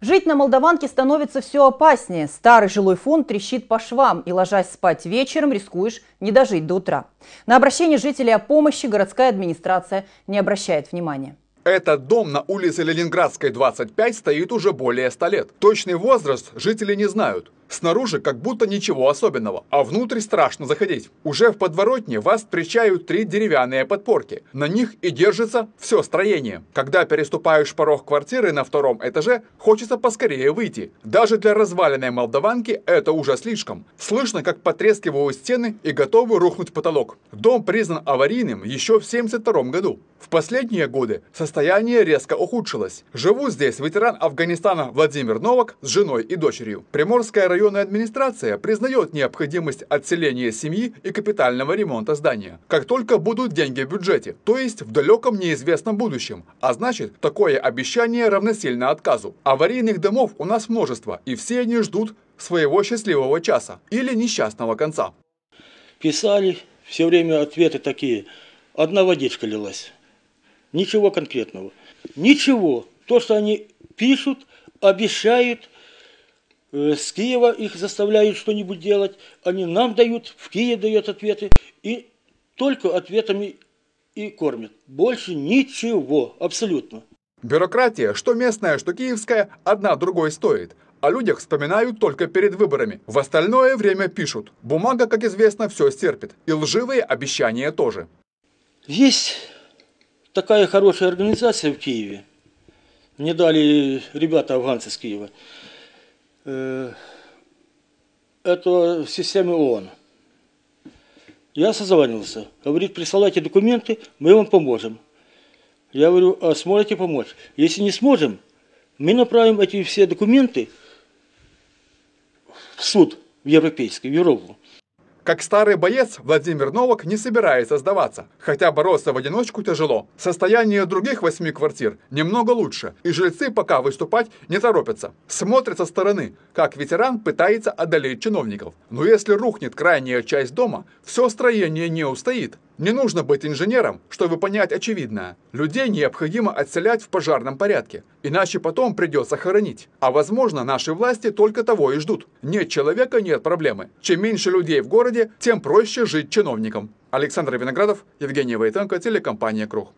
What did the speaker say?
Жить на Молдаванке становится все опаснее. Старый жилой фонд трещит по швам, и ложась спать вечером, рискуешь не дожить до утра. На обращение жителей о помощи городская администрация не обращает внимания. Этот дом на улице Ленинградской, 25, стоит уже более 100 лет. Точный возраст жители не знают. Снаружи как будто ничего особенного, а внутрь страшно заходить. Уже в подворотне вас встречают три деревянные подпорки. На них и держится все строение. Когда переступаешь порог квартиры на втором этаже, хочется поскорее выйти. Даже для разваленной молдаванки это уже слишком. Слышно, как потрескивают стены и готовы рухнуть потолок. Дом признан аварийным еще в 1972 году. В последние годы состояние резко ухудшилось. Живут здесь ветеран Афганистана Владимир Новак с женой и дочерью. Приморская район районная администрация признает необходимость отселения семьи и капитального ремонта здания, как только будут деньги в бюджете, то есть в далеком неизвестном будущем. А значит, такое обещание равносильно отказу. Аварийных домов у нас множество, и все они ждут своего счастливого часа или несчастного конца. Писали, все время ответы такие. Одна водичка лилась. Ничего конкретного. Ничего. То, что они пишут, обещают – Э, с Киева их заставляют что-нибудь делать, они нам дают, в Киеве дают ответы, и только ответами и кормят. Больше ничего, абсолютно. Бюрократия, что местная, что киевская, одна другой стоит. О людях вспоминают только перед выборами. В остальное время пишут. Бумага, как известно, все стерпит. И лживые обещания тоже. Есть такая хорошая организация в Киеве. Мне дали ребята афганцы с Киева. Э, это в системе ООН. Я созванивался. Говорит, присылайте документы, мы вам поможем. Я говорю, а сможете помочь? Если не сможем, мы направим эти все документы в суд в европейский, в Европу. Как старый боец, Владимир Новак не собирается сдаваться, хотя бороться в одиночку тяжело. Состояние других восьми квартир немного лучше, и жильцы пока выступать не торопятся. Смотрят со стороны, как ветеран пытается одолеть чиновников. Но если рухнет крайняя часть дома, все строение не устоит. Не нужно быть инженером, чтобы понять очевидное. Людей необходимо отселять в пожарном порядке, иначе потом придется хоронить. А возможно, наши власти только того и ждут. Нет человека – нет проблемы. Чем меньше людей в городе, тем проще жить чиновникам. Александр Виноградов, Евгений Войтенко, телекомпания «Круг».